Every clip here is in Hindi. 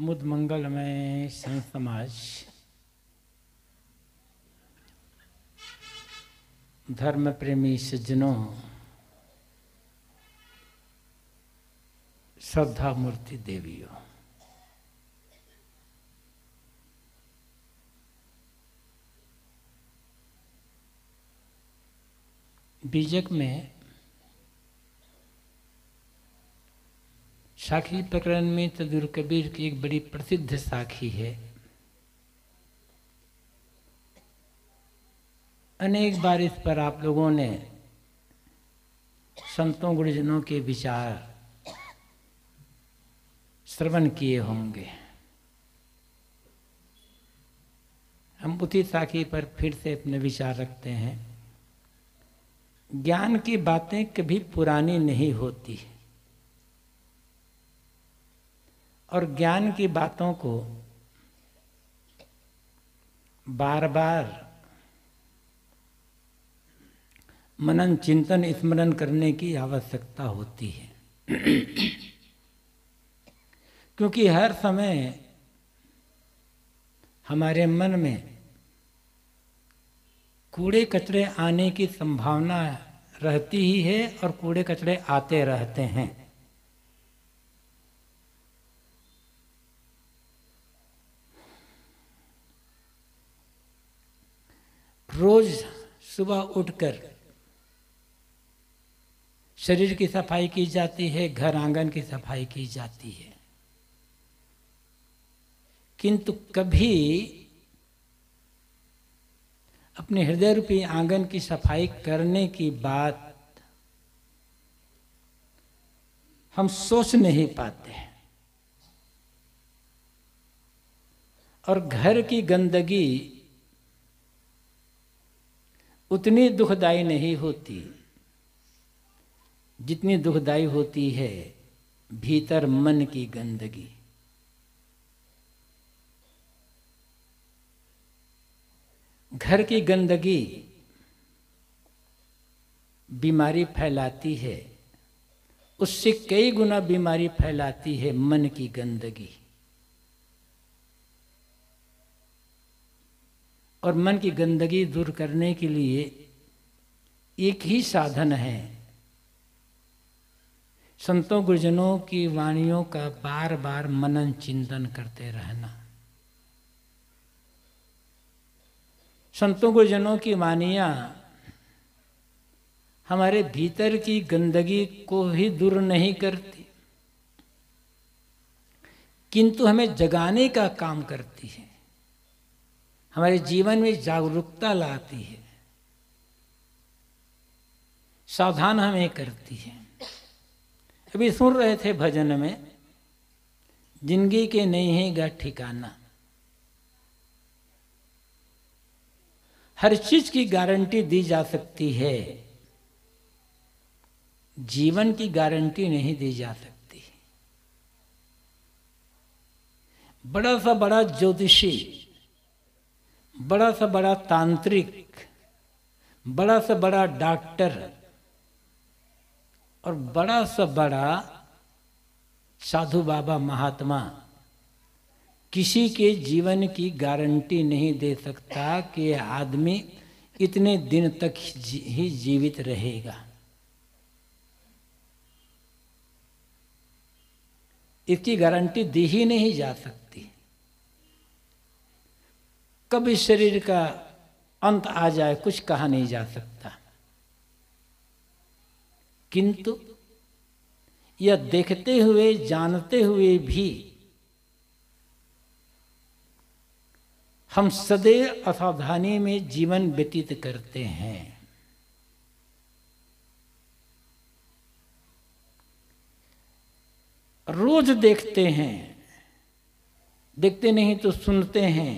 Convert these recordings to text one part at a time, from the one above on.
मुद मंगल में संत समाज धर्म प्रेमी सज्जनों श्रद्धा मूर्ति देवियों बीजक में साखी प्रकरण में तदुर कबीर की एक बड़ी प्रसिद्ध साखी है अनेक बार इस पर आप लोगों ने संतों गुरुजनों के विचार श्रवण किए होंगे हम उसी साखी पर फिर से अपने विचार रखते हैं ज्ञान की बातें कभी पुरानी नहीं होती है और ज्ञान की बातों को बार बार मनन चिंतन स्मरण करने की आवश्यकता होती है क्योंकि हर समय हमारे मन में कूड़े कचरे आने की संभावना रहती ही है और कूड़े कचरे आते रहते हैं रोज सुबह उठकर शरीर की सफाई की जाती है घर आंगन की सफाई की जाती है किंतु कभी अपने हृदय रूपी आंगन की सफाई करने की बात हम सोच नहीं पाते हैं और घर की गंदगी उतनी दुखदाई नहीं होती जितनी दुखदाई होती है भीतर मन की गंदगी घर की गंदगी बीमारी फैलाती है उससे कई गुना बीमारी फैलाती है मन की गंदगी और मन की गंदगी दूर करने के लिए एक ही साधन है संतों गुरुजनों की वाणियों का बार बार मनन चिंतन करते रहना संतों गुरुजनों की वाणिया हमारे भीतर की गंदगी को ही दूर नहीं करती किंतु हमें जगाने का काम करती है हमारे जीवन में जागरूकता लाती है सावधान हमें करती है अभी सुन रहे थे भजन में जिंदगी के नहीं है गा ठिकाना हर चीज की गारंटी दी जा सकती है जीवन की गारंटी नहीं दी जा सकती बड़ा सा बड़ा ज्योतिषी बड़ा सा बड़ा तांत्रिक बड़ा सा बड़ा डॉक्टर और बड़ा सा बड़ा साधु बाबा महात्मा किसी के जीवन की गारंटी नहीं दे सकता कि आदमी इतने दिन तक ही जीवित रहेगा इसकी गारंटी दी ही नहीं जा सकती कभी शरीर का अंत आ जाए कुछ कहा नहीं जा सकता किंतु यह देखते हुए जानते हुए भी हम सदैव असावधानी में जीवन व्यतीत करते हैं रोज देखते हैं देखते नहीं तो सुनते हैं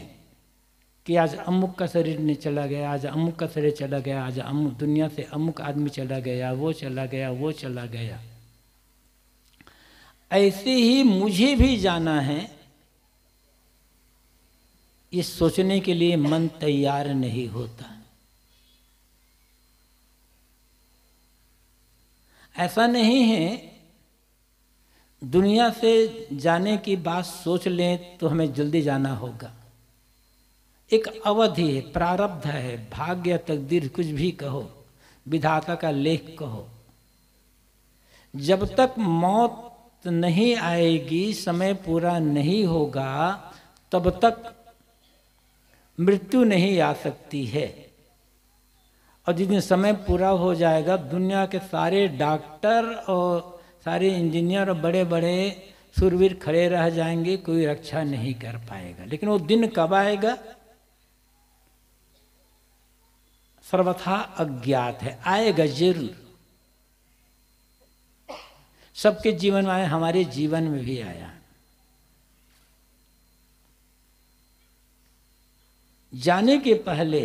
कि आज अमुक का शरीर ने चला गया आज अमुक का शरीर चला गया आज अमुक दुनिया से अमुक आदमी चला गया वो चला गया वो चला गया ऐसे ही मुझे भी जाना है ये सोचने के लिए मन तैयार नहीं होता ऐसा नहीं है दुनिया से जाने की बात सोच लें तो हमें जल्दी जाना होगा एक अवधि है प्रारब्ध है भाग्य तकदीर कुछ भी कहो विधाता का लेख कहो जब तक मौत नहीं आएगी समय पूरा नहीं होगा तब तक मृत्यु नहीं आ सकती है और जिस दिन समय पूरा हो जाएगा दुनिया के सारे डॉक्टर और सारे इंजीनियर और बड़े बड़े सुरवीर खड़े रह जाएंगे कोई रक्षा नहीं कर पाएगा लेकिन वो दिन कब आएगा सर्वथा अज्ञात है आएगा जरूर सबके जीवन में आया हमारे जीवन में भी आया जाने के पहले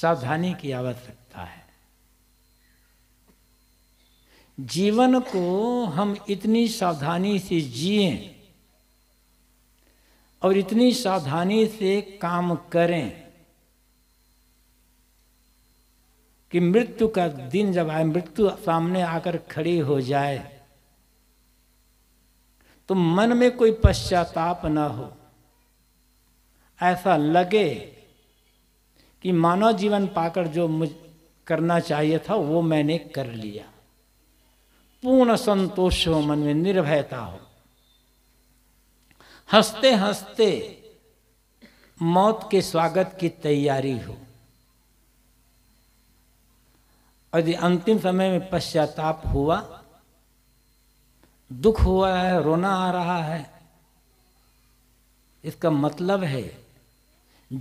सावधानी की आवश्यकता है जीवन को हम इतनी सावधानी से जिए और इतनी सावधानी से काम करें कि मृत्यु का दिन जब आए मृत्यु सामने आकर खड़ी हो जाए तो मन में कोई पश्चाताप न हो ऐसा लगे कि मानव जीवन पाकर जो मुझ करना चाहिए था वो मैंने कर लिया पूर्ण संतोष हो मन में निर्भयता हो हंसते हंसते मौत के स्वागत की तैयारी हो यदि अंतिम समय में पश्चाताप हुआ दुख हुआ है रोना आ रहा है इसका मतलब है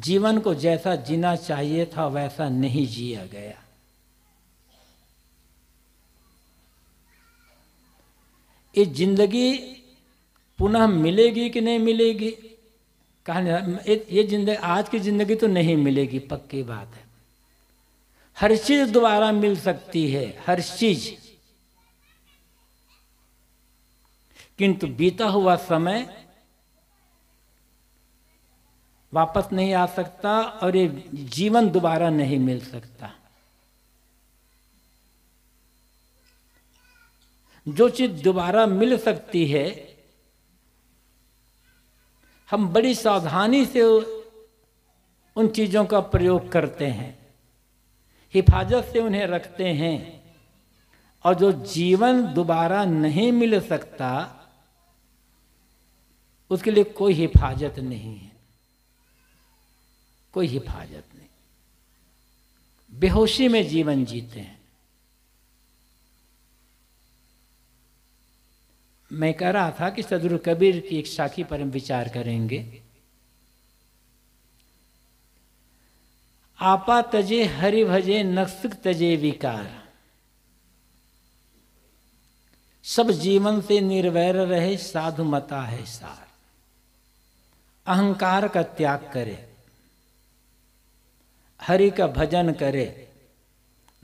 जीवन को जैसा जीना चाहिए था वैसा नहीं जिया गया ये जिंदगी पुनः मिलेगी कि नहीं मिलेगी कहा ये जिंदगी आज की जिंदगी तो नहीं मिलेगी पक्की बात है हर चीज दोबारा मिल सकती है हर चीज किंतु बीता हुआ समय वापस नहीं आ सकता और ये जीवन दोबारा नहीं मिल सकता जो चीज दोबारा मिल सकती है हम बड़ी सावधानी से उन चीज़ों का प्रयोग करते हैं हिफाजत से उन्हें रखते हैं और जो जीवन दोबारा नहीं मिल सकता उसके लिए कोई हिफाजत नहीं है कोई हिफाजत नहीं बेहोशी में जीवन जीते हैं मैं कह रहा था कि सदरु कबीर की एक साखी पर हम विचार करेंगे आपा तजे हरि भजे नक्सक तजे विकार सब जीवन से निर्वैर रहे साधु मता है सार अहंकार का त्याग करे हरि का भजन करे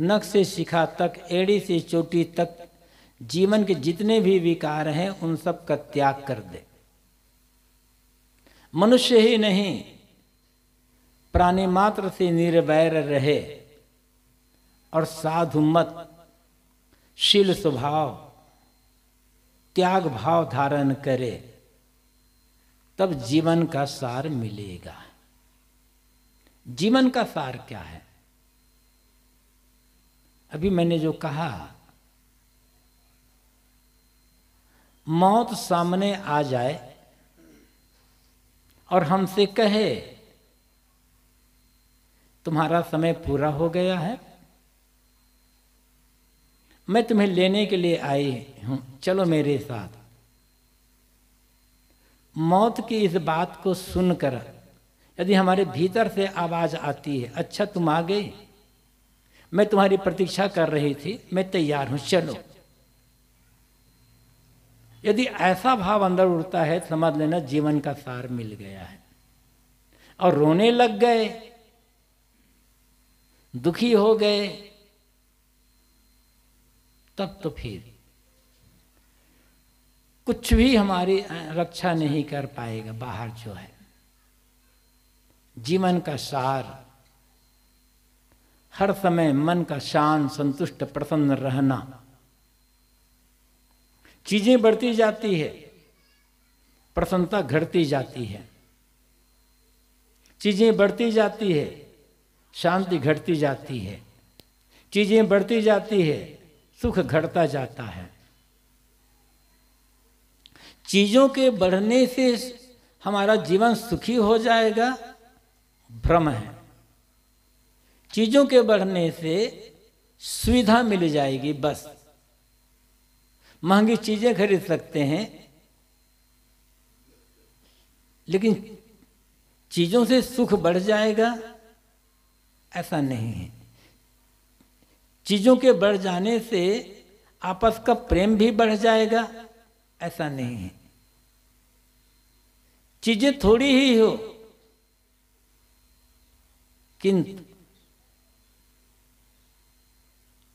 नक से शिखा तक एड़ी से चोटी तक जीवन के जितने भी विकार हैं उन सब का त्याग कर दे मनुष्य ही नहीं प्राणी मात्र से निर्वैर रहे और साधु मत शील स्वभाव त्याग भाव धारण करे तब जीवन का सार मिलेगा जीवन का सार क्या है अभी मैंने जो कहा मौत सामने आ जाए और हमसे कहे तुम्हारा समय पूरा हो गया है मैं तुम्हें लेने के लिए आई हूं चलो मेरे साथ मौत की इस बात को सुनकर यदि हमारे भीतर से आवाज आती है अच्छा तुम आ गए मैं तुम्हारी प्रतीक्षा कर रही थी मैं तैयार हूं चलो यदि ऐसा भाव अंदर उड़ता है समझ लेना जीवन का सार मिल गया है और रोने लग गए दुखी हो गए तब तो फिर कुछ भी हमारी रक्षा नहीं कर पाएगा बाहर जो है जीवन का सार हर समय मन का शांत संतुष्ट प्रसन्न रहना चीजें बढ़ती जाती है प्रसन्नता घटती जाती है चीजें बढ़ती जाती है शांति घटती जाती है चीजें बढ़ती जाती है सुख घटता जाता है चीजों के बढ़ने से हमारा जीवन सुखी हो जाएगा भ्रम है चीजों के बढ़ने से सुविधा मिल जाएगी बस महंगी चीजें खरीद सकते हैं लेकिन चीजों से सुख बढ़ जाएगा ऐसा नहीं है चीजों के बढ़ जाने से आपस का प्रेम भी बढ़ जाएगा ऐसा नहीं है चीजें थोड़ी ही हो किंतु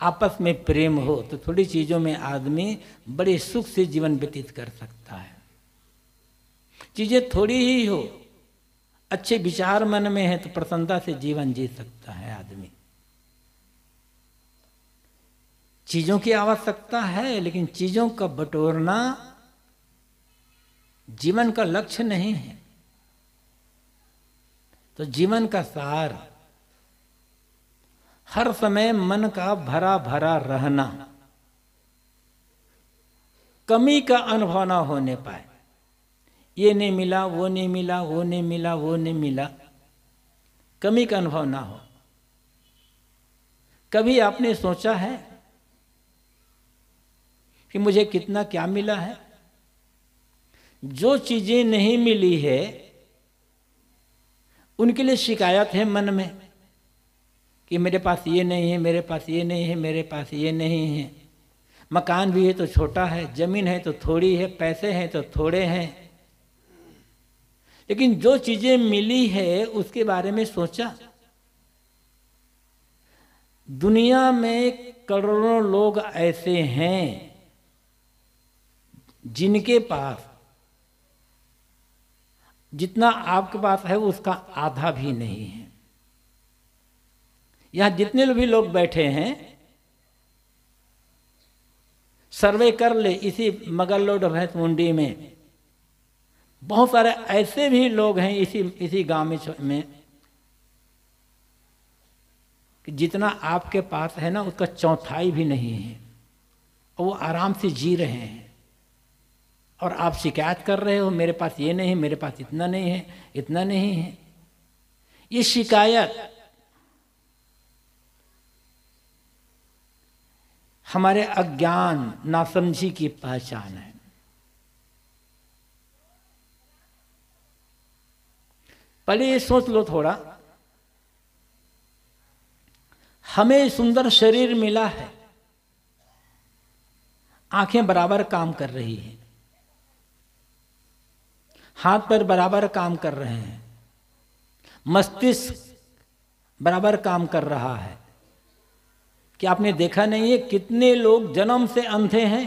आपस में प्रेम हो तो थोड़ी चीज़ों में आदमी बड़े सुख से जीवन व्यतीत कर सकता है चीज़ें थोड़ी ही हो अच्छे विचार मन में है तो प्रसन्नता से जीवन जी सकता है आदमी चीज़ों की आवश्यकता है लेकिन चीज़ों का बटोरना जीवन का लक्ष्य नहीं है तो जीवन का सार हर समय मन का भरा भरा रहना कमी का अनुभव ना होने पाए ये नहीं मिला वो नहीं मिला वो नहीं मिला वो नहीं मिला कमी का अनुभव ना हो कभी आपने सोचा है कि मुझे कितना क्या मिला है जो चीजें नहीं मिली है उनके लिए शिकायत है मन में कि मेरे पास ये नहीं है मेरे पास ये नहीं है मेरे पास ये नहीं है मकान भी है तो छोटा है जमीन है तो थोड़ी है पैसे हैं तो थोड़े हैं लेकिन जो चीजें मिली है उसके बारे में सोचा दुनिया में करोड़ों लोग ऐसे हैं जिनके पास जितना आपके पास है उसका आधा भी नहीं है यहां जितने भी लोग बैठे हैं सर्वे कर ले इसी मगरलो भैंस मुंडी में बहुत सारे ऐसे भी लोग हैं इसी इसी गांव में कि जितना आपके पास है ना उसका चौथाई भी नहीं है और वो आराम से जी रहे हैं और आप शिकायत कर रहे हो मेरे पास ये नहीं मेरे पास इतना नहीं है इतना नहीं है ये शिकायत हमारे अज्ञान नासमझी की पहचान है पहले ये सोच लो थोड़ा हमें सुंदर शरीर मिला है आंखें बराबर काम कर रही हैं हाथ पर बराबर काम कर रहे हैं मस्तिष्क बराबर काम कर रहा है कि आपने देखा नहीं है कितने लोग जन्म से अंधे हैं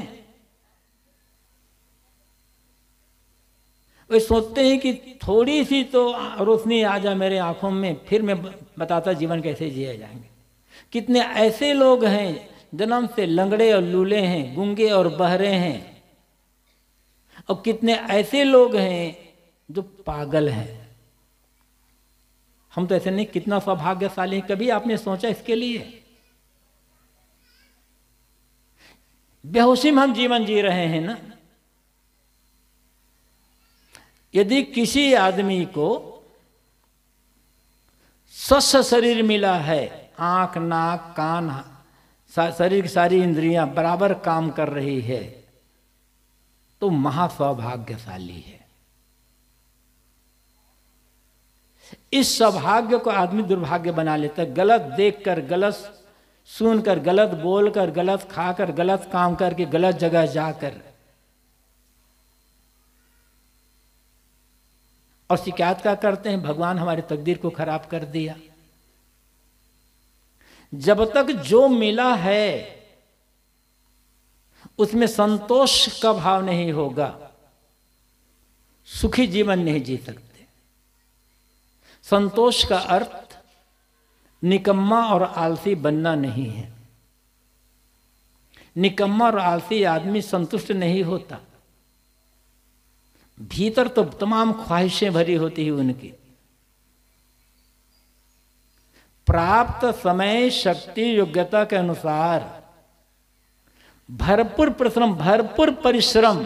वे सोचते हैं कि थोड़ी सी तो रोशनी आ जाए मेरे आंखों में फिर मैं बताता जीवन कैसे जिया जाएंगे कितने ऐसे लोग हैं जन्म से लंगड़े और लूले हैं गुंगे और बहरे हैं और कितने ऐसे लोग हैं जो पागल हैं हम तो ऐसे नहीं कितना सौभाग्यशाली कभी आपने सोचा इसके लिए बेहोशी में हम जीवन जी रहे हैं ना यदि किसी आदमी को स्वस्थ शरीर मिला है आंख नाक कान शरीर की सारी इंद्रियां बराबर काम कर रही है तो महासौभाग्यशाली है इस सौभाग्य को आदमी दुर्भाग्य बना लेता गलत देखकर गलत सुनकर गलत बोलकर गलत खाकर गलत काम करके गलत जगह जाकर और शिकायत का करते हैं भगवान हमारे तकदीर को खराब कर दिया जब तक जो मिला है उसमें संतोष का भाव नहीं होगा सुखी जीवन नहीं जी सकते संतोष का अर्थ निकम्मा और आलसी बनना नहीं है निकम्मा और आलसी आदमी संतुष्ट नहीं होता भीतर तो तमाम ख्वाहिशें भरी होती है उनकी प्राप्त समय शक्ति योग्यता के अनुसार भरपूर परिश्रम भरपूर परिश्रम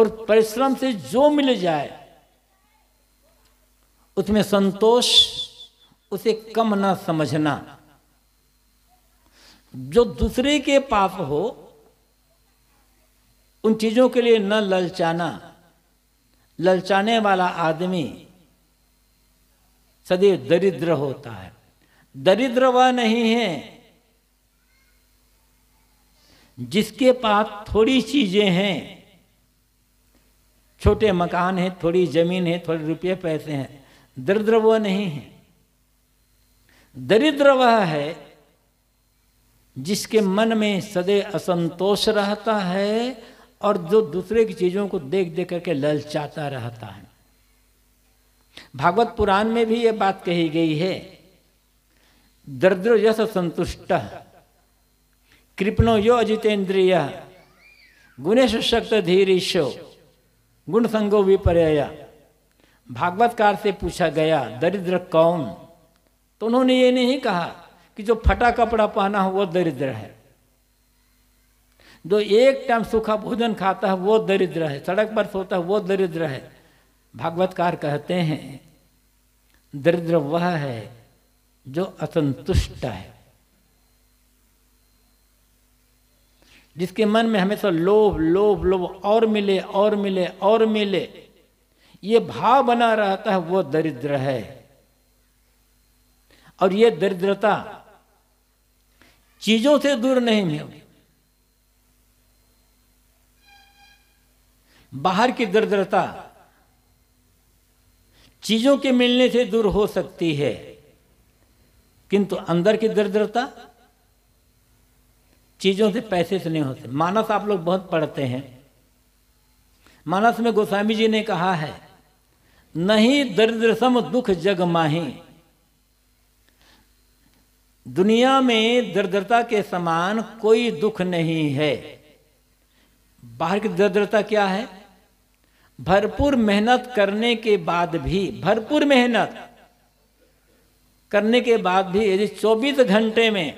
और परिश्रम से जो मिल जाए उसमें संतोष उसे कम ना समझना जो दूसरे के पाप हो उन चीजों के लिए न ललचाना ललचाने वाला आदमी सदैव दरिद्र होता है दरिद्र वह नहीं है जिसके पास थोड़ी चीजें हैं छोटे मकान हैं थोड़ी जमीन है थोड़े रुपये पैसे हैं दरिद्र वह नहीं है दरिद्र वह है जिसके मन में सदैव असंतोष रहता है और जो दूसरे की चीज़ों को देख देख करके ललचाता रहता है भागवत पुराण में भी यह बात कही गई है दरिद्र यश संतुष्ट कृपनो यो अजितेंद्रिय गुणेश शक्त धीरीशो गुण संगो विपर्य भागवतकार से पूछा गया दरिद्र कौन तो उन्होंने ये नहीं कहा कि जो फटा कपड़ा पहना हो वो दरिद्र है जो एक टाइम सूखा भोजन खाता है वो दरिद्र है सड़क पर सोता है वो दरिद्र है भागवतकार कहते हैं दरिद्र वह है जो असंतुष्ट है जिसके मन में हमेशा लोभ लोभ लोभ और मिले और मिले और मिले ये भाव बना रहता है वो दरिद्र है और ये दरिद्रता चीजों से दूर नहीं है बाहर की दरिद्रता चीजों के मिलने से दूर हो सकती है किंतु अंदर की दरिद्रता चीजों से पैसे से नहीं होते मानस आप लोग बहुत पढ़ते हैं मानस में गोस्वामी जी ने कहा है नहीं दरिद्र सम दुख जग माही दुनिया में दरिद्रता के समान कोई दुख नहीं है बाहर की दरिद्रता क्या है भरपूर मेहनत करने के बाद भी भरपूर मेहनत करने के बाद भी यदि 24 घंटे में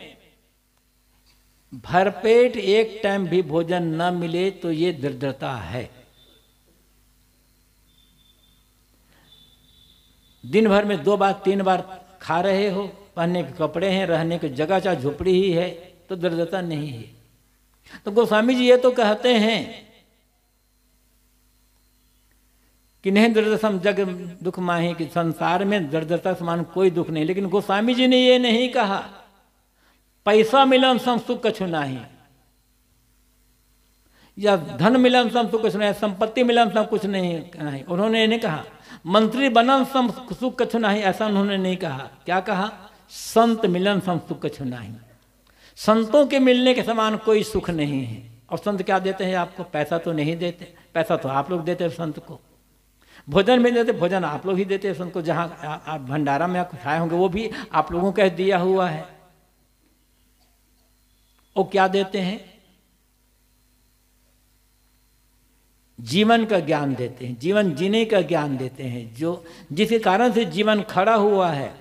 भरपेट एक टाइम भी भोजन न मिले तो ये दरिद्रता है दिन भर में दो बार तीन बार खा रहे हो पहनने के कपड़े हैं रहने के जगह चाहे झोपड़ी ही है तो दर्दता नहीं है तो गोस्वामी जी ये तो कहते हैं कि नहीं दर्दसम जग दुख माही कि संसार में दर्दता समान कोई दुख नहीं लेकिन गोस्वामी जी ने ये नहीं कहा पैसा मिलन सम सुख कछु नहीं या धन मिलन सम सुख तो कुछ नहीं संपत्ति मिलन सम कुछ नहीं कहा उन्होंने नहीं कहा मंत्री बनन सम सुख कुछ नहीं ऐसा उन्होंने नहीं कहा क्या कहा संत मिलन सम सुख कुछ नहीं संतों के मिलने के समान कोई सुख नहीं है और संत क्या देते हैं आपको पैसा तो नहीं देते पैसा तो आप लोग देते हैं संत को भोजन भी देते भोजन आप लोग ही देते हैं संत को जहाँ आप भंडारा में कुछ आए होंगे वो भी आप लोगों का दिया हुआ है वो क्या देते हैं जीवन का ज्ञान देते हैं जीवन जीने का ज्ञान देते हैं जो जिसके कारण से जीवन खड़ा हुआ है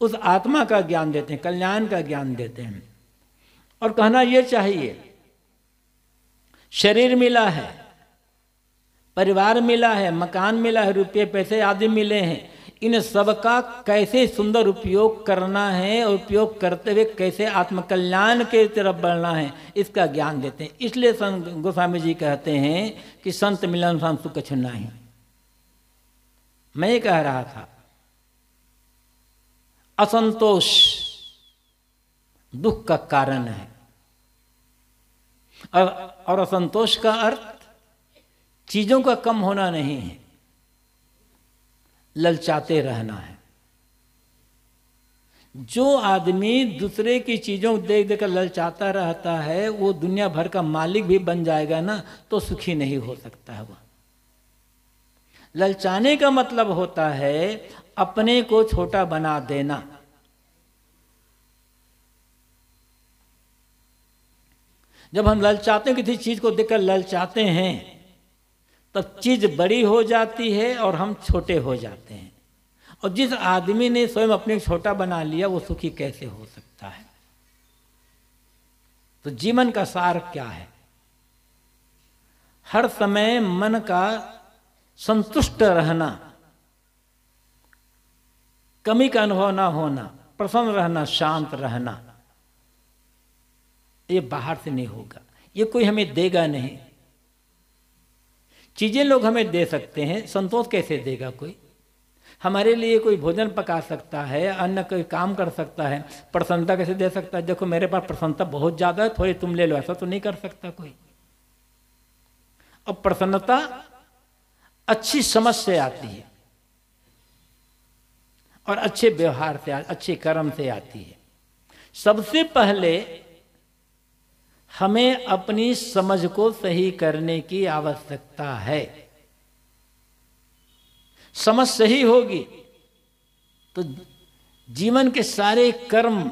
उस आत्मा का ज्ञान देते हैं कल्याण का ज्ञान देते हैं और कहना यह चाहिए शरीर मिला है परिवार मिला है मकान मिला है रुपये पैसे आदि मिले हैं इन सब का कैसे सुंदर उपयोग करना है और उपयोग करते हुए कैसे आत्मकल्याण के तरफ बढ़ना है इसका ज्ञान देते हैं इसलिए संत गोस्वामी जी कहते हैं कि संत मिलन संत सुख नहीं ही मैं ये कह रहा था असंतोष दुख का कारण है और असंतोष का अर्थ चीजों का कम होना नहीं है ललचाते रहना है जो आदमी दूसरे की चीज़ों देख देख देखकर ललचाता रहता है वो दुनिया भर का मालिक भी बन जाएगा ना तो सुखी नहीं हो सकता है वह ललचाने का मतलब होता है अपने को छोटा बना देना जब हम ललचाते किसी चीज़ को देखकर ललचाते हैं तब चीज़ बड़ी हो जाती है और हम छोटे हो जाते हैं और जिस आदमी ने स्वयं अपने छोटा बना लिया वो सुखी कैसे हो सकता है तो जीवन का सार क्या है हर समय मन का संतुष्ट रहना कमी का अनुभव ना होना प्रसन्न रहना शांत रहना ये बाहर से नहीं होगा ये कोई हमें देगा नहीं चीज़ें लोग हमें दे सकते हैं संतोष कैसे देगा कोई हमारे लिए कोई भोजन पका सकता है अन्य कोई काम कर सकता है प्रसन्नता कैसे दे सकता है देखो मेरे पास प्रसन्नता बहुत ज़्यादा है थोड़े तुम ले लो ऐसा तो नहीं कर सकता कोई अब प्रसन्नता अच्छी समझ से आती है और अच्छे व्यवहार से अच्छे कर्म से आती है सबसे पहले हमें अपनी समझ को सही करने की आवश्यकता है समझ सही होगी तो जीवन के सारे कर्म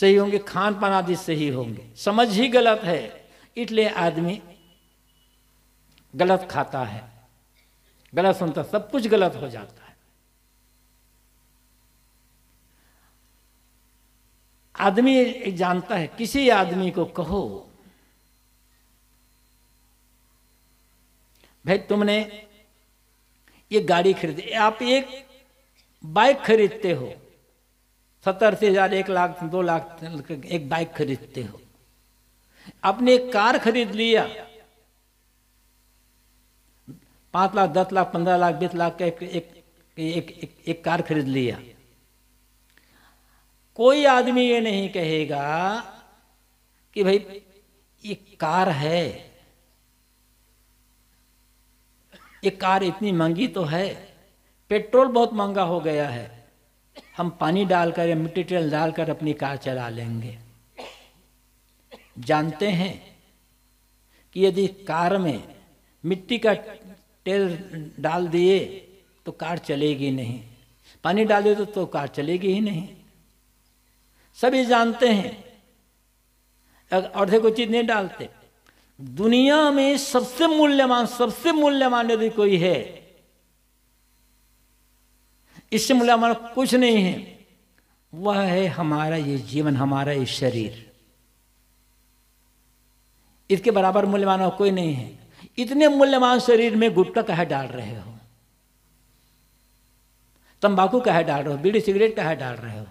सही होंगे खान पान आदि सही होंगे समझ ही गलत है इसलिए आदमी गलत खाता है गलत सुनता सब कुछ गलत हो जाता है आदमी जानता है किसी आदमी को कहो भाई तुमने ये गाड़ी खरीदी आप एक बाइक खरीदते हो सत्तर से हजार एक लाख दो लाख एक बाइक खरीदते हो आपने एक कार खरीद लिया पांच लाख दस लाख पंद्रह लाख बीस लाख का एक, एक, एक, एक, एक कार खरीद लिया कोई आदमी ये नहीं कहेगा कि भाई ये कार है ये कार इतनी महंगी तो है पेट्रोल बहुत महंगा हो गया है हम पानी डालकर या मिट्टी तेल डालकर अपनी कार चला लेंगे जानते हैं कि यदि कार में मिट्टी का तेल डाल दिए तो कार चलेगी नहीं पानी डाले तो, तो कार चलेगी ही नहीं सभी जानते हैं अर्धे को चीज नहीं डालते दुनिया में सबसे मूल्यवान सबसे मूल्यवान यदि कोई है इससे मूल्यवान कुछ नहीं है वह है हमारा ये जीवन हमारा ये शरीर इसके बराबर मूल्यवान और कोई नहीं है इतने मूल्यवान शरीर में गुटका कहा डाल रहे हो तंबाकू कहा डाल रहे हो बीड़ी सिगरेट कहा डाल रहे हो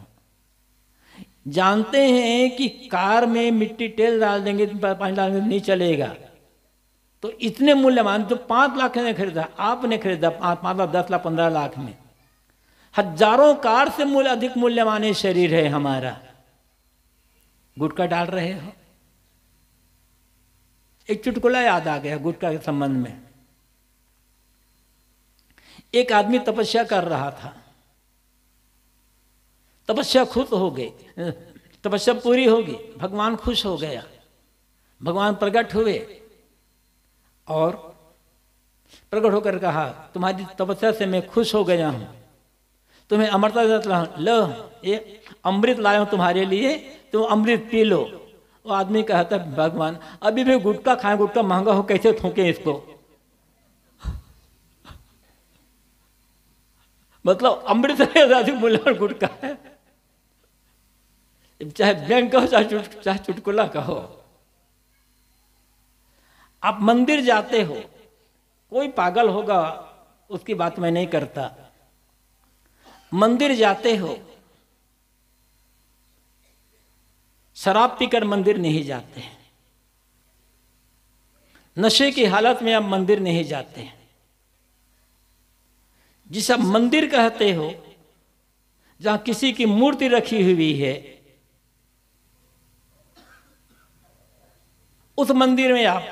जानते हैं कि कार में मिट्टी तेल डाल देंगे पानी डाल देंगे नहीं चलेगा तो इतने मूल्यवान तो पांच लाख ने खरीदा आपने खरीदा पांच पांच लाख दस लाख पंद्रह लाख में हजारों कार से मूल्य अधिक मूल्यवान शरीर है हमारा गुटखा डाल रहे हो एक चुटकुला याद आ गया गुटखा के संबंध में एक आदमी तपस्या कर रहा था तपस्या खुद हो गई तपस्या पूरी होगी भगवान खुश हो गया भगवान प्रकट हुए और प्रकट होकर कहा तुम्हारी तपस्या से मैं खुश हो गया हूं तुम्हें अमृता देता लो ये अमृत लाया हूं तुम्हारे लिए तुम अमृत पी लो वो आदमी कहता भगवान अभी भी गुटका खाए गुटका महंगा हो कैसे थूके इसको मतलब अमृत से ज्यादा मूल्य गुटका है चाहे बैंक हो चाहे चुट, चाहे चुटकुला का हो आप मंदिर जाते हो कोई पागल होगा उसकी बात मैं नहीं करता मंदिर जाते हो शराब पीकर मंदिर नहीं जाते नशे की हालत में आप मंदिर नहीं जाते जिसे आप मंदिर कहते हो जहां किसी की मूर्ति रखी हुई है उस मंदिर में आप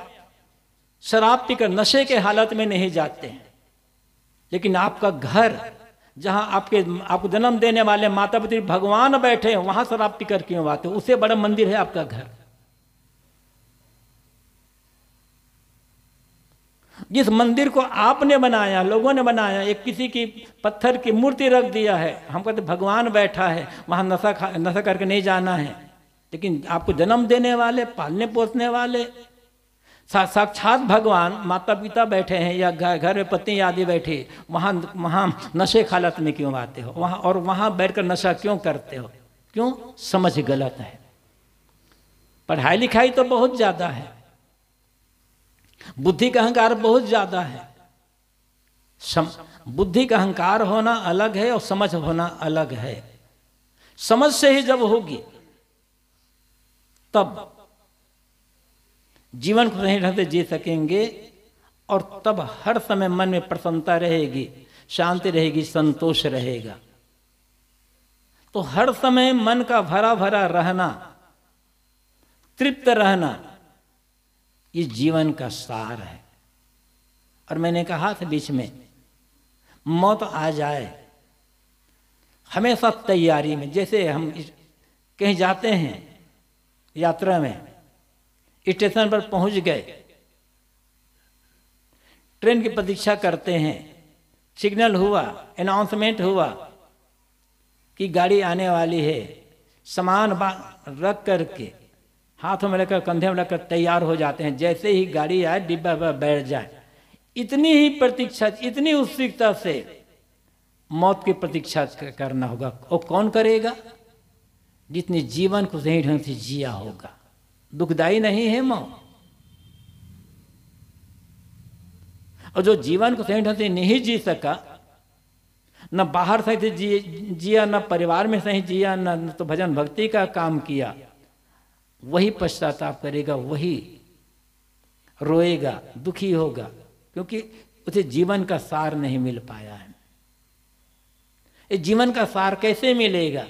शराब पीकर नशे के हालत में नहीं जाते हैं लेकिन आपका घर जहां आपके आपको जन्म देने वाले माता पिता भगवान बैठे हैं वहां शराब पीकर क्यों आते उससे बड़ा मंदिर है आपका घर जिस मंदिर को आपने बनाया लोगों ने बनाया एक किसी की पत्थर की मूर्ति रख दिया है हम कहते भगवान बैठा है वहां नशा नशा करके नहीं जाना है लेकिन आपको जन्म देने वाले पालने पोसने वाले साक्षात भगवान माता पिता बैठे हैं या घर में पत्नी आदि बैठे वहाँ वहाँ नशे खालत में क्यों आते हो वहाँ और वहाँ बैठकर नशा क्यों करते हो क्यों समझ गलत है पढ़ाई लिखाई तो बहुत ज़्यादा है बुद्धि का अहंकार बहुत ज़्यादा है सम, बुद्धि का अहंकार होना अलग है और समझ होना अलग है समझ से ही जब होगी तब जीवन को सही ढंग से जी सकेंगे और तब हर समय मन में प्रसन्नता रहेगी शांति रहेगी संतोष रहेगा तो हर समय मन का भरा भरा रहना तृप्त रहना ये जीवन का सार है और मैंने कहा था बीच में मौत आ जाए हमेशा तैयारी में जैसे हम कहीं जाते हैं यात्रा में स्टेशन पर पहुंच गए ट्रेन की प्रतीक्षा करते हैं सिग्नल हुआ अनाउंसमेंट हुआ कि गाड़ी आने वाली है सामान रख करके हाथों में लेकर कंधे में लेकर तैयार हो जाते हैं जैसे ही गाड़ी आए डिब्बा पर बैठ जाए इतनी ही प्रतीक्षा इतनी उत्सुकता से मौत की प्रतीक्षा करना होगा वो कौन करेगा जितने जीवन को सही ढंग से जिया होगा दुखदाई नहीं है मौत और जो जीवन को सही ढंग से नहीं जी सका न बाहर सही जी, जिया न परिवार में सही जिया न तो भजन भक्ति का काम किया वही पश्चाताप करेगा वही रोएगा दुखी होगा क्योंकि उसे जीवन का सार नहीं मिल पाया है ये जीवन का सार कैसे मिलेगा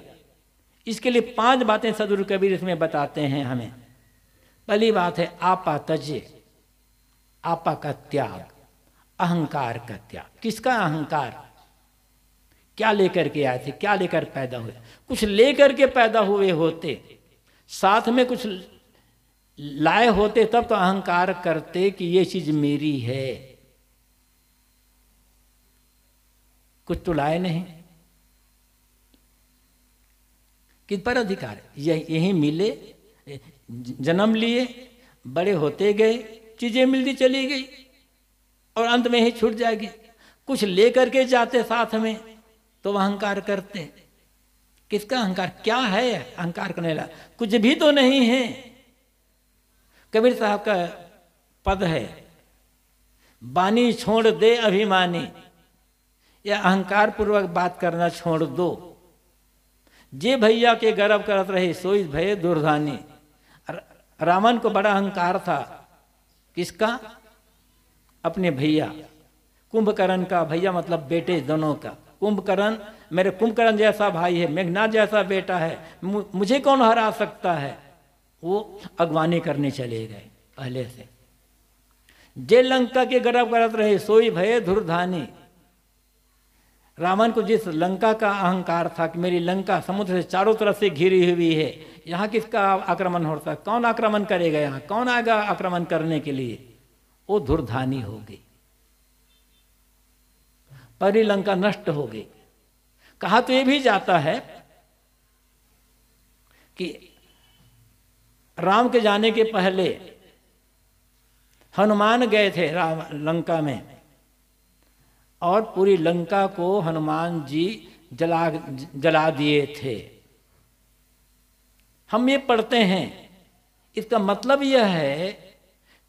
इसके लिए पांच बातें सदुर कबीर इसमें बताते हैं हमें पहली बात है आपा तजे आपा का त्याग अहंकार का त्याग किसका अहंकार क्या लेकर के आए थे क्या लेकर पैदा हुए कुछ लेकर के पैदा हुए होते साथ में कुछ लाए होते तब तो अहंकार करते कि ये चीज मेरी है कुछ तो लाए नहीं किस पर अधिकार यह यही मिले जन्म लिए बड़े होते गए चीजें मिलती चली गई और अंत में ही छूट जाएगी कुछ लेकर के जाते साथ में तो वह अहंकार करते किसका अहंकार क्या है अहंकार करने लगा कुछ भी तो नहीं है कबीर साहब का पद है बानी छोड़ दे अभिमानी या अहंकार पूर्वक बात करना छोड़ दो जे भैया के गर्व करत रहे सोई भय दुर्धानी रावण को बड़ा अहंकार था किसका अपने भैया कुंभकरण का भैया मतलब बेटे दोनों का कुंभकर्ण मेरे कुंभकर्ण जैसा भाई है मेघनाथ जैसा बेटा है मुझे कौन हरा सकता है वो अगवानी करने चले गए पहले से जे लंका के गर्व करत रहे सोई भय धुरधानी रावण को जिस लंका का अहंकार था कि मेरी लंका समुद्र से चारों तरफ से घिरी हुई है यहाँ किसका आक्रमण होता है कौन आक्रमण करेगा यहाँ कौन आएगा आक्रमण करने के लिए वो हो होगी परी लंका नष्ट हो गई कहा तो ये भी जाता है कि राम के जाने के पहले हनुमान गए थे राम लंका में और पूरी लंका को हनुमान जी जला जला दिए थे हम ये पढ़ते हैं इसका मतलब यह है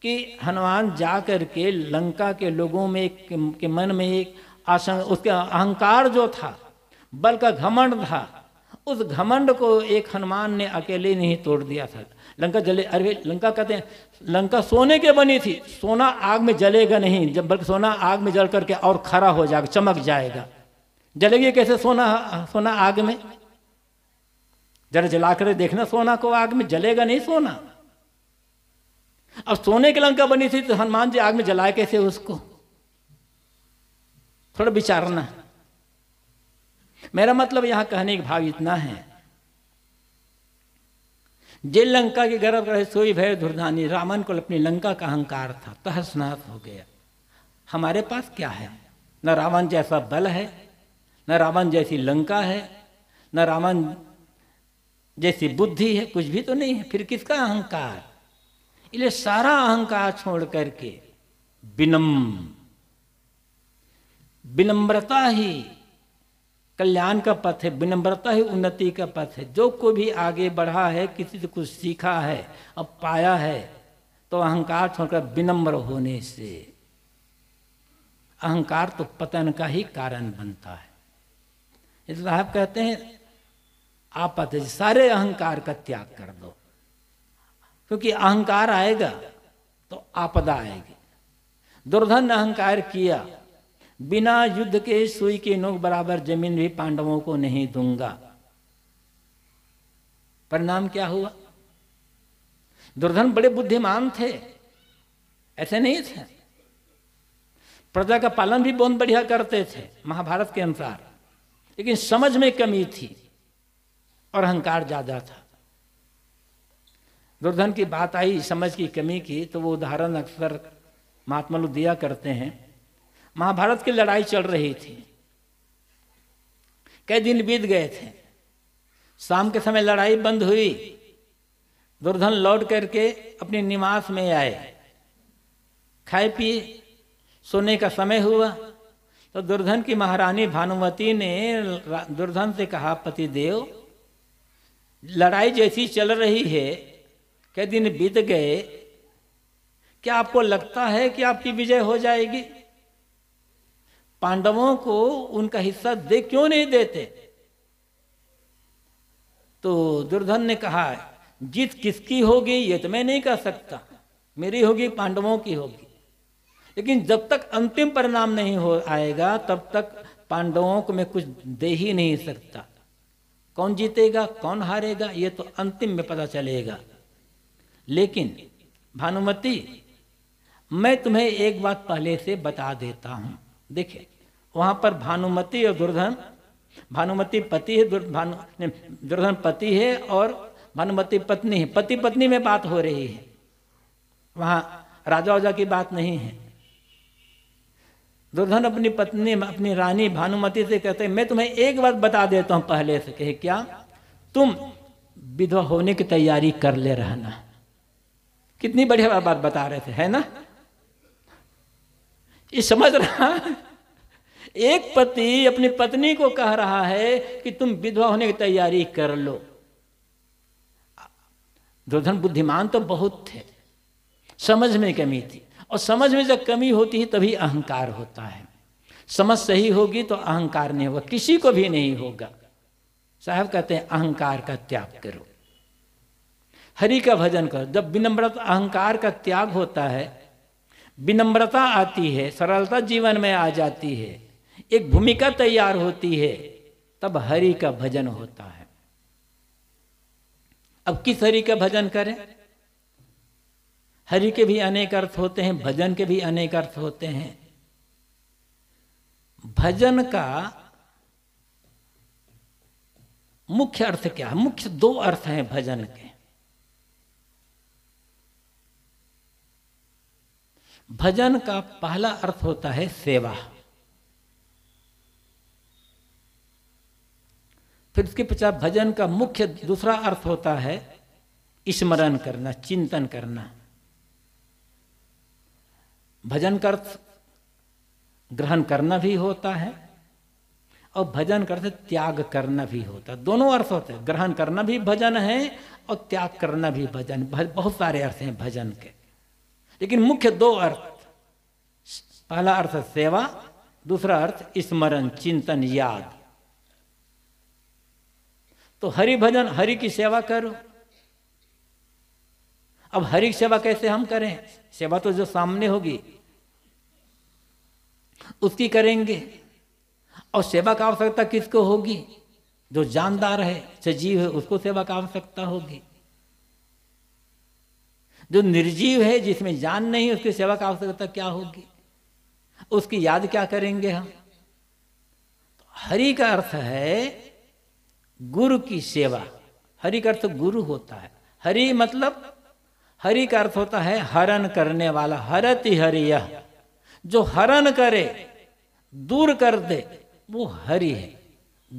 कि हनुमान जा कर के लंका के लोगों में के मन में एक आशंका उसका अहंकार जो था बल का घमंड था उस घमंड को एक हनुमान ने अकेले नहीं तोड़ दिया था लंका जले अरे लंका कहते हैं लंका सोने के बनी थी सोना आग में जलेगा नहीं जब बल्कि सोना आग में जल करके और खरा हो जाएगा चमक जाएगा जलेगी कैसे सोना सोना आग में जरा जला कर देखना सोना को आग में जलेगा नहीं सोना अब सोने की लंका बनी थी तो हनुमान जी आग में जलाए कैसे उसको थोड़ा विचारना मेरा मतलब यहां कहने का भाव इतना है जे लंका के गर्भ रहे सोई भय धुरधानी रावण को अपनी लंका का अहंकार था तहसनाश हो गया हमारे पास क्या है न रावण जैसा बल है न रावण जैसी लंका है न रावण जैसी बुद्धि है कुछ भी तो नहीं है फिर किसका अहंकार इसलिए सारा अहंकार छोड़ करके विनम्र विनम्रता ही कल्याण का पथ है विनम्रता ही उन्नति का पथ है जो कोई भी आगे बढ़ा है किसी से कुछ सीखा है अब पाया है तो अहंकार छोड़कर विनम्र होने से अहंकार तो पतन का ही कारण बनता है इसलिए आप कहते हैं आप सारे अहंकार का त्याग कर दो क्योंकि अहंकार आएगा तो आपदा आएगी दुर्धन अहंकार किया बिना युद्ध के सुई के नोक बराबर जमीन भी पांडवों को नहीं दूंगा परिणाम क्या हुआ दुर्धन बड़े बुद्धिमान थे ऐसे नहीं थे प्रजा का पालन भी बहुत बढ़िया करते थे महाभारत के अनुसार लेकिन समझ में कमी थी और अहंकार ज्यादा था दुर्धन की बात आई समझ की कमी की तो वो उदाहरण अक्सर महात्मा लोग दिया करते हैं महाभारत की लड़ाई चल रही थी कई दिन बीत गए थे शाम के समय लड़ाई बंद हुई दुर्धन लौट करके अपने निवास में आए खाए पिए सोने का समय हुआ तो दुर्धन की महारानी भानुमती ने दुर्धन से कहा पति देव लड़ाई जैसी चल रही है कई दिन बीत गए क्या आपको लगता है कि आपकी विजय हो जाएगी पांडवों को उनका हिस्सा दे क्यों नहीं देते तो दुर्धन ने कहा जीत किसकी होगी ये तो मैं नहीं कह सकता मेरी होगी पांडवों की होगी लेकिन जब तक अंतिम परिणाम नहीं हो आएगा तब तक पांडवों को मैं कुछ दे ही नहीं सकता कौन जीतेगा कौन हारेगा ये तो अंतिम में पता चलेगा लेकिन भानुमति मैं तुम्हें एक बात पहले से बता देता हूं देखिए वहां पर भानुमति और दुर्धन भानुमति पति है भानु दुर्धन पति है और भानुमति पत्नी है पति पत्नी में बात हो रही है वहां राजा ओजा की बात नहीं है दुर्धन अपनी पत्नी अपनी रानी भानुमति से कहते हैं मैं तुम्हें एक बात बता देता हूं पहले से कहे क्या तुम विधवा होने की तैयारी कर ले रहना कितनी बढ़िया बात बता रहे थे है ना ये समझ रहा एक पति अपनी पत्नी को कह रहा है कि तुम विधवा होने की तैयारी कर लो दुर्धन बुद्धिमान तो बहुत थे समझ में कमी थी और समझ में जब कमी होती है तभी अहंकार होता है समझ सही होगी तो अहंकार नहीं होगा किसी को भी नहीं होगा साहब कहते हैं अहंकार का त्याग करो हरि का भजन करो जब विनम्रता अहंकार का त्याग होता है विनम्रता आती है सरलता जीवन में आ जाती है एक भूमिका तैयार होती है तब हरि का भजन होता है अब किस हरि का भजन करें हरि के भी अनेक अर्थ होते हैं भजन के भी अनेक अर्थ होते हैं भजन का मुख्य अर्थ क्या है मुख्य दो अर्थ हैं भजन के भजन का पहला अर्थ होता है सेवा फिर उसके पश्चात भजन का मुख्य दूसरा अर्थ होता है स्मरण करना चिंतन करना भजन का अर्थ ग्रहण करना भी होता है और भजन का अर्थ त्याग करना भी होता है दोनों अर्थ होते हैं ग्रहण करना भी भजन है और त्याग करना भी भजन बहुत सारे अर्थ हैं भजन के लेकिन मुख्य दो अर्थ पहला अर्थ सेवा दूसरा अर्थ स्मरण चिंतन याद तो हरि भजन हरि की सेवा करो अब हरि की सेवा कैसे हम करें सेवा तो जो सामने होगी उसकी करेंगे और सेवा का आवश्यकता किसको होगी जो जानदार है सजीव है उसको सेवा का आवश्यकता होगी जो निर्जीव है जिसमें जान नहीं उसकी सेवा की आवश्यकता क्या होगी उसकी याद क्या करेंगे हम तो हरि का अर्थ है गुरु की सेवा हरि का अर्थ गुरु होता है हरि मतलब हरि का अर्थ होता है हरण करने वाला हरत हरि जो हरण करे दूर कर दे वो हरि है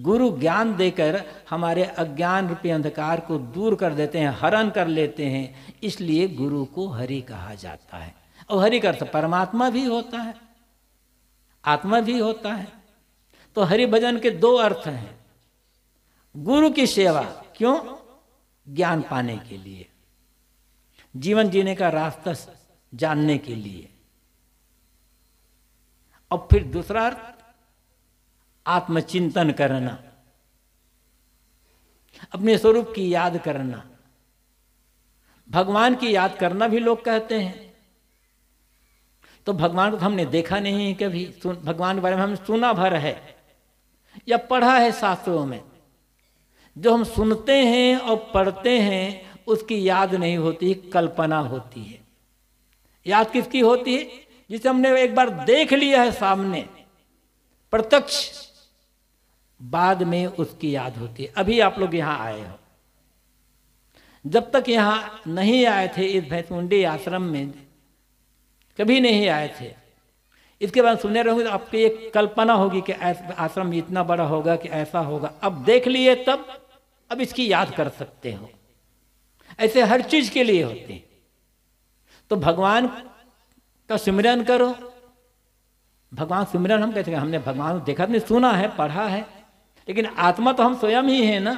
गुरु ज्ञान देकर हमारे अज्ञान रूपी अंधकार को दूर कर देते हैं हरण कर लेते हैं इसलिए गुरु को हरि कहा जाता है और हरि का अर्थ परमात्मा भी होता है आत्मा भी होता है तो हरि भजन के दो अर्थ हैं गुरु की सेवा क्यों ज्ञान पाने के लिए जीवन जीने का रास्ता जानने के लिए और फिर दूसरा अर्थ आत्मचिंतन करना अपने स्वरूप की याद करना भगवान की याद करना भी लोग कहते हैं तो भगवान को तो हमने देखा नहीं है कभी भगवान के बारे में हम सुना भर है या पढ़ा है शास्त्रों में जो हम सुनते हैं और पढ़ते हैं उसकी याद नहीं होती कल्पना होती है याद किसकी होती है जिसे हमने एक बार देख लिया है सामने प्रत्यक्ष बाद में उसकी याद होती है अभी आप लोग यहाँ आए हो जब तक यहाँ नहीं आए थे इस भैंसमुंडी आश्रम में कभी नहीं आए थे इसके बाद सुने रहोगे तो आपकी एक कल्पना होगी कि आश्रम इतना बड़ा होगा कि ऐसा होगा अब देख लिए तब अब इसकी याद कर सकते हो ऐसे हर चीज के लिए होते हैं तो भगवान का सुमिरन करो भगवान सुमिरन हम कहते हैं हमने भगवान देखा नहीं सुना है पढ़ा है लेकिन आत्मा तो हम स्वयं ही है ना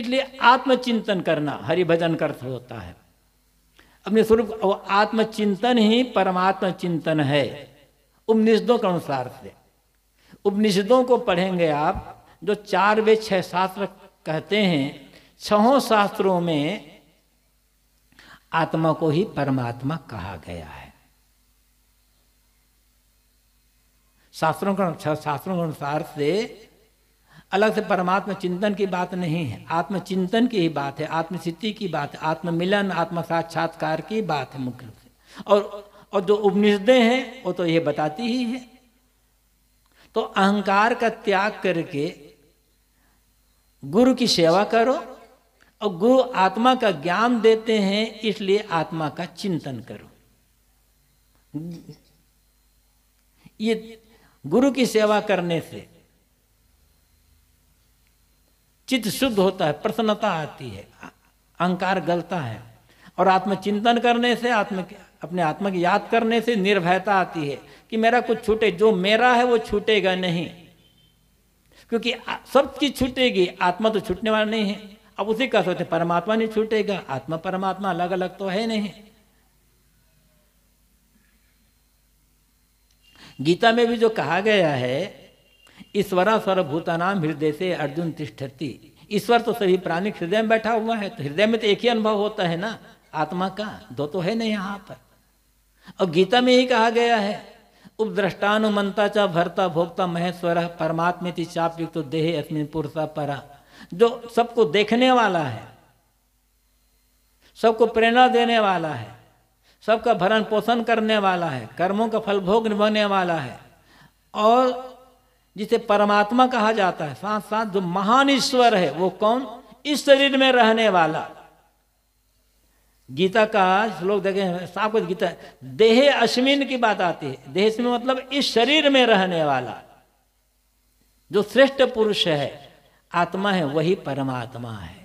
इसलिए आत्मचिंतन करना हरि भजन का अर्थ होता है अपने स्वरूप आत्मचिंतन ही परमात्म चिंतन है उपनिषदों के अनुसार से उपनिषदों को पढ़ेंगे आप जो चार वे छह शास्त्र कहते हैं छहों शास्त्रों में आत्मा को ही परमात्मा कहा गया है शास्त्रों के शास्त्रों के अनुसार से अलग से परमात्मा चिंतन की बात नहीं है आत्मचिंतन की ही बात है आत्मसिद्धि की बात है आत्म मिलन आत्म साक्षात्कार की बात है मुख्य रूप से और और जो उपनिषदें हैं वो तो ये बताती ही है तो अहंकार का त्याग करके गुरु की सेवा करो और गुरु आत्मा का ज्ञान देते हैं इसलिए आत्मा का चिंतन करो ये गुरु की सेवा करने से चित्त शुद्ध होता है प्रसन्नता आती है अहंकार गलता है और आत्मचिंतन करने से आत्म अपने आत्मा की याद करने से निर्भयता आती है कि मेरा कुछ छूटे जो मेरा है वो छूटेगा नहीं क्योंकि सब चीज छूटेगी आत्मा तो छूटने वाला नहीं है अब उसे कह सकते परमात्मा नहीं छूटेगा आत्मा परमात्मा अलग अलग तो है नहीं गीता में भी जो कहा गया है ईश्वरा सर्वभूतानाम हृदय से अर्जुन तिष्ठति ईश्वर तो सभी प्राणिक हृदय में बैठा हुआ है तो हृदय में तो एक ही अनुभव होता है ना आत्मा का दो तो है नहीं यहाँ पर और गीता में ही कहा गया है उपद्रष्टानुमता चा भरता भोक्ता महेश्वर परमात्मा थी युक्त देह अस्मिन पुरुषा परा जो सबको देखने वाला है सबको प्रेरणा देने वाला है सबका भरण पोषण करने वाला है कर्मों का फल भोग निभाने वाला है और जिसे परमात्मा कहा जाता है साथ साथ जो महान ईश्वर है वो कौन इस शरीर में रहने वाला गीता का श्लोक देखे साफ कुछ गीता देह अश्विन की बात आती है देह में मतलब इस शरीर में रहने वाला जो श्रेष्ठ पुरुष है आत्मा है वही परमात्मा है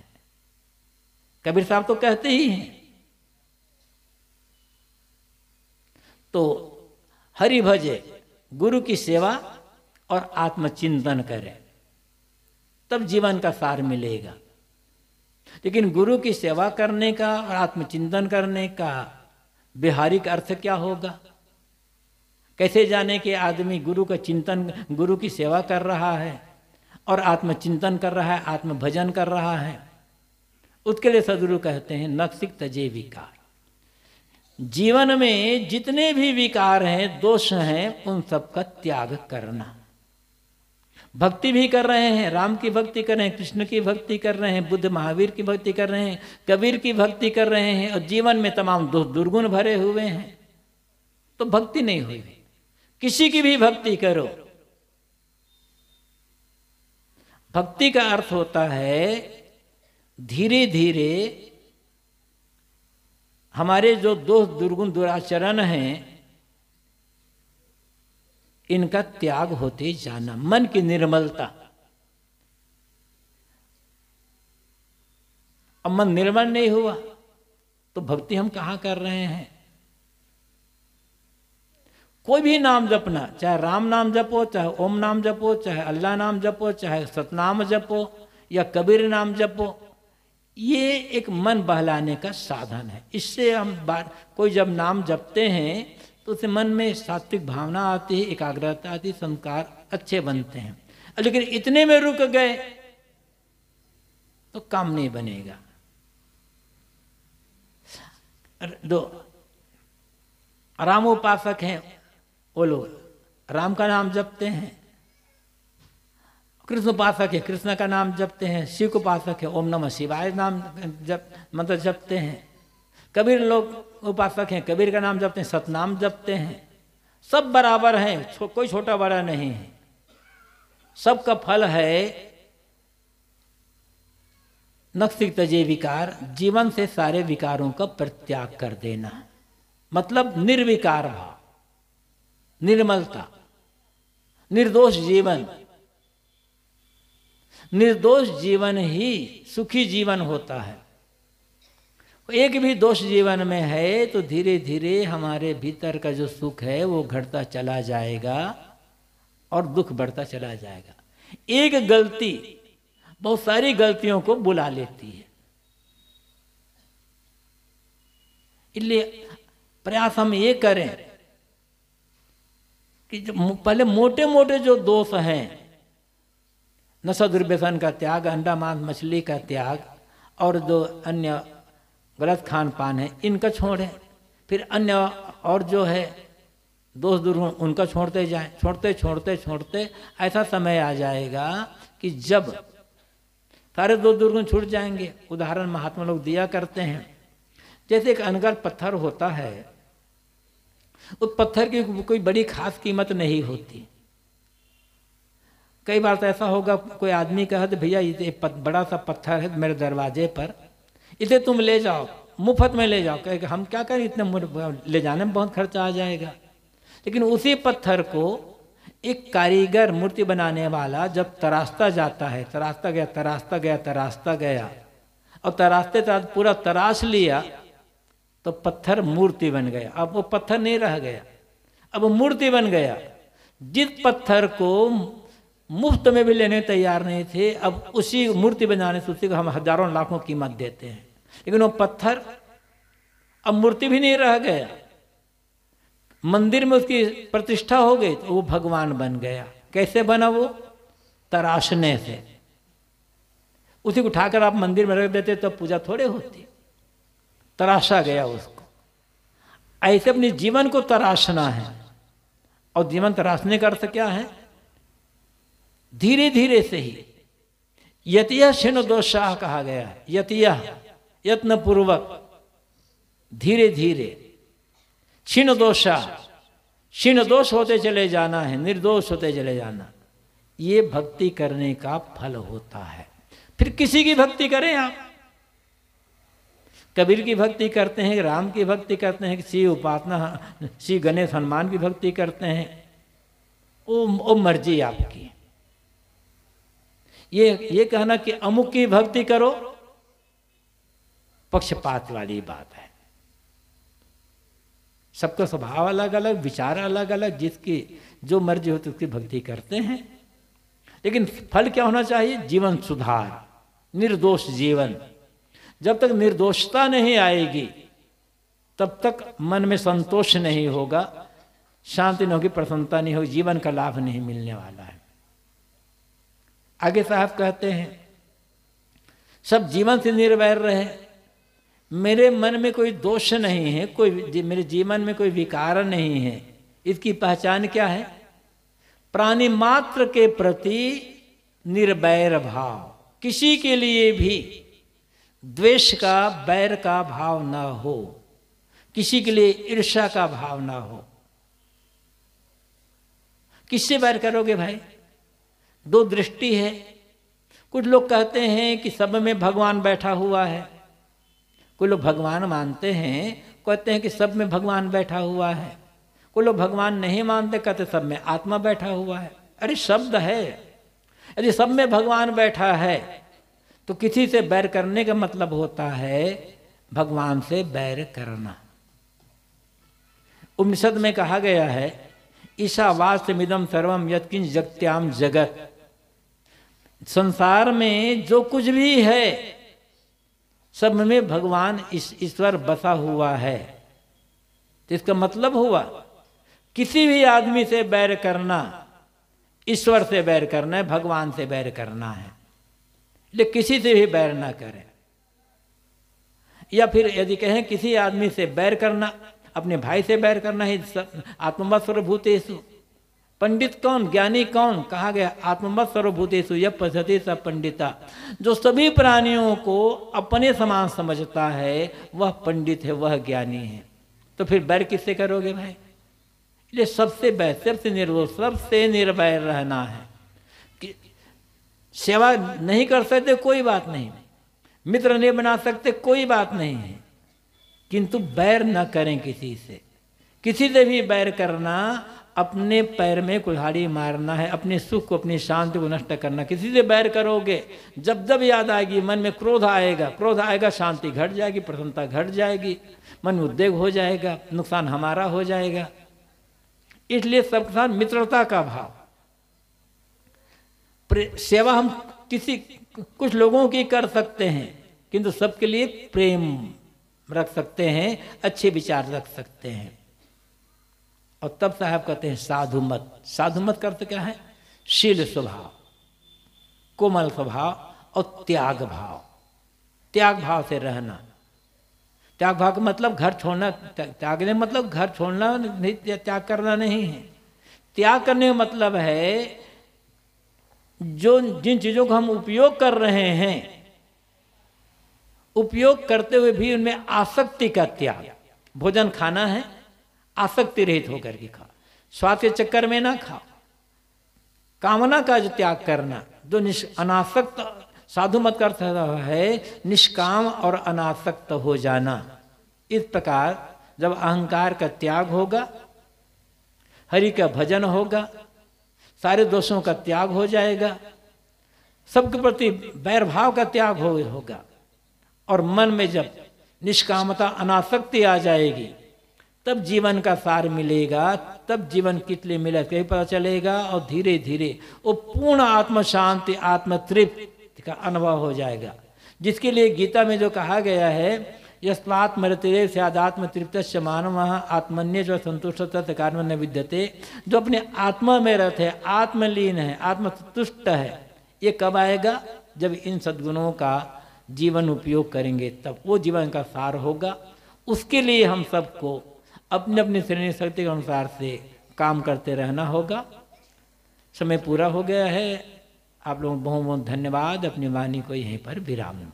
कबीर साहब तो कहते ही हैं तो हरि भजे गुरु की सेवा और आत्मचिंतन करें तब जीवन का सार मिलेगा लेकिन गुरु की सेवा करने का और आत्मचिंतन करने का बिहारिक अर्थ क्या होगा कैसे जाने कि आदमी गुरु का चिंतन गुरु की सेवा कर रहा है और आत्मचिंतन कर रहा है आत्मभजन कर रहा है उसके लिए सदगुरु कहते हैं नक्सिक तजे विकार जीवन में जितने भी विकार हैं दोष हैं उन सब का त्याग करना भक्ति भी कर रहे हैं राम की भक्ति कर रहे हैं कृष्ण की भक्ति कर रहे हैं बुद्ध महावीर की भक्ति कर रहे हैं कबीर की भक्ति कर रहे हैं और जीवन में तमाम दुर्गुण भरे हुए हैं तो भक्ति नहीं हुई किसी की भी भक्ति करो भक्ति का अर्थ होता है धीरे धीरे हमारे जो दोष दुर्गुण दुराचरण हैं इनका त्याग होते जाना मन की निर्मलता अब मन निर्मल नहीं हुआ तो भक्ति हम कहा कर रहे हैं कोई भी नाम जपना चाहे राम नाम जपो चाहे ओम नाम जपो चाहे अल्लाह नाम जपो चाहे सतनाम जपो या कबीर नाम जपो ये एक मन बहलाने का साधन है इससे हम बार कोई जब नाम जपते हैं तो उसे मन में सात्विक भावना आती है एकाग्रता आती संस्कार अच्छे बनते हैं लेकिन इतने में रुक गए तो काम नहीं बनेगा दो राम उपासक हैं वो लोग राम का नाम जपते हैं कृष्ण उपासक है कृष्ण का नाम जपते हैं शिव उपासक है ओम नमः शिवाय नाम जप मतलब जपते हैं कबीर लोग उपासक हैं कबीर का नाम जपते हैं सतनाम जपते हैं सब बराबर हैं छो, कोई छोटा बड़ा नहीं है सबका फल है नक्सिक तजे विकार जीवन से सारे विकारों का प्रत्याग कर देना मतलब निर्विकार भाव निर्मलता निर्दोष जीवन निर्दोष जीवन ही सुखी जीवन होता है एक भी दोष जीवन में है तो धीरे धीरे हमारे भीतर का जो सुख है वो घटता चला जाएगा और दुख बढ़ता चला जाएगा एक गलती बहुत सारी गलतियों को बुला लेती है इसलिए प्रयास हम ये करें कि जो पहले मोटे मोटे जो दोष हैं नशा दुर्व्यसन का त्याग अंडा मांस मछली का त्याग और जो अन्य गलत खान पान है इनका छोड़ें फिर अन्य और जो है दोस्त दूर उनका छोड़ते जाएं छोड़ते छोड़ते छोड़ते ऐसा समय आ जाएगा कि जब सारे दो दुर्गुण छूट जाएंगे उदाहरण महात्मा लोग दिया करते हैं जैसे एक अनगर पत्थर होता है उस पत्थर की कोई बड़ी खास कीमत नहीं होती कई बार तो ऐसा होगा कोई आदमी कहा तो भैया ये बड़ा सा पत्थर है मेरे दरवाजे पर इसे तुम ले जाओ मुफ्त में ले जाओ कहे हम क्या करें इतने ले जाने में बहुत खर्चा आ जाएगा लेकिन उसी पत्थर को एक कारीगर मूर्ति बनाने वाला जब तरासता जाता है तरासता गया तरासता गया तरासता गया और तरासते तरास पूरा तराश लिया तो पत्थर मूर्ति बन गया अब वो पत्थर नहीं रह गया अब वो मूर्ति बन गया जिस पत्थर को मुफ्त में भी लेने तैयार नहीं थे अब उसी मूर्ति बनाने से उसी को हम हजारों लाखों कीमत देते हैं लेकिन वो पत्थर अब मूर्ति भी नहीं रह गया मंदिर में उसकी प्रतिष्ठा हो गई तो वो भगवान बन गया कैसे बना वो तराशने से उसी को उठाकर आप मंदिर में रख देते तो पूजा थोड़े होती तराशा गया उसको ऐसे अपने जीवन को तराशना है और जीवन तराशने का अर्थ क्या है धीरे धीरे से ही यतिया क्षण दोषाह कहा गया है यतिया पूर्वक धीरे धीरे क्षीण दोषा क्षीण दोष होते चले जाना है निर्दोष होते चले जाना ये भक्ति करने का फल होता है फिर किसी की भक्ति करें आप कबीर की भक्ति करते हैं राम की भक्ति करते हैं श्री उपासना श्री गणेश हनुमान की भक्ति करते हैं वो वो मर्जी आपकी ये ये कहना कि अमुक की भक्ति करो पक्षपात वाली बात है सबका स्वभाव अलग अलग विचार अलग अलग जिसकी जो मर्जी होती तो उसकी भक्ति करते हैं लेकिन फल क्या होना चाहिए जीवन सुधार निर्दोष जीवन जब तक निर्दोषता नहीं आएगी तब तक मन में संतोष नहीं होगा शांति नहीं होगी प्रसन्नता नहीं होगी जीवन का लाभ नहीं मिलने वाला है आगे साहब कहते हैं सब जीवन से निर्वैर रहे मेरे मन में कोई दोष नहीं है कोई मेरे जीवन में कोई विकार नहीं है इसकी पहचान क्या है प्राणी मात्र के प्रति निर्वैर भाव किसी के लिए भी द्वेष का बैर का भाव ना हो किसी के लिए ईर्षा का भाव ना हो किससे बैर करोगे भाई दो दृष्टि है कुछ लोग कहते हैं कि सब में भगवान बैठा हुआ है कोई लोग भगवान मानते हैं कहते हैं कि सब में भगवान बैठा हुआ है कोई लोग भगवान नहीं मानते कहते सब में आत्मा बैठा हुआ है अरे शब्द है यदि सब में भगवान बैठा है तो किसी से बैर करने का मतलब होता है भगवान से बैर करना उपनिषद में कहा गया है ईशा मिदम सर्वम यत्किन जगत्याम जगत संसार में जो कुछ भी है सब में भगवान इस ईश्वर बसा हुआ है इसका मतलब हुआ किसी भी आदमी से बैर करना ईश्वर से बैर करना है भगवान से बैर करना है लेकिन किसी से भी बैर ना करें या फिर यदि कहें किसी आदमी से बैर करना अपने भाई से बैर करना ही आत्मवस्त्र भूतेशु पंडित कौन ज्ञानी कौन कहा गया आत्मवत सर्वभूतेशु यह पद्धति सब पंडिता जो सभी प्राणियों को अपने समान समझता है वह पंडित है वह ज्ञानी है तो फिर बैर किससे करोगे भाई इसलिए सबसे बैर सबसे निर्वोध सबसे निर्भय रहना है कि सेवा नहीं कर सकते कोई बात नहीं मित्र नहीं बना सकते कोई बात नहीं है किंतु बैर न करें किसी से किसी से भी बैर करना अपने पैर में कुल्हाड़ी मारना है अपने सुख को अपनी शांति को नष्ट करना किसी से बैर करोगे जब जब याद आएगी मन में क्रोध आएगा क्रोध आएगा शांति घट जाएगी प्रसन्नता घट जाएगी मन उद्वेग हो जाएगा नुकसान हमारा हो जाएगा इसलिए सबके साथ मित्रता का भाव सेवा हम किसी कुछ लोगों की कर सकते हैं किंतु सबके लिए प्रेम रख सकते हैं अच्छे विचार रख सकते हैं और तब साहब कहते हैं साधु मत साधु मत करते क्या है शील स्वभाव कोमल स्वभाव और त्याग भाव त्याग भाव से रहना त्याग भाव का मतलब घर छोड़ना त्यागने मतलब घर छोड़ना नहीं त्याग करना नहीं है त्याग करने का मतलब है जो जिन चीज़ों को हम उपयोग कर रहे हैं उपयोग करते हुए भी उनमें आसक्ति का त्याग भोजन खाना है आसक्ति रहित होकर के खाओ स्वाद के चक्कर में ना खाओ कामना का जो त्याग करना जो अनासक्त साधु मत का है निष्काम और अनासक्त हो जाना इस प्रकार जब अहंकार का त्याग होगा हरि का भजन होगा सारे दोषों का त्याग हो जाएगा सबके प्रति बैर भाव का त्याग हो, होगा और मन में जब निष्कामता अनासक्ति आ जाएगी तब जीवन का सार मिलेगा तब जीवन कितने मिला कहीं पता चलेगा और धीरे धीरे वो पूर्ण आत्म शांति आत्म तृप्त का अनुभव हो जाएगा जिसके लिए गीता में जो कहा गया है यस्मात्मरतिरे सदात्म तृप्त मानव आत्मन्य जो संतुष्ट तत्कार्म न विद्यते जो अपने आत्मा में रथ है आत्मलीन है आत्मसंतुष्ट है ये कब आएगा जब इन सद्गुणों का जीवन उपयोग करेंगे तब वो जीवन का सार होगा उसके लिए हम सबको अपने अपने श्रेणी शक्ति के अनुसार से काम करते रहना होगा समय पूरा हो गया है आप लोगों को बहुत बहुत धन्यवाद अपनी वाणी को यहीं पर विराम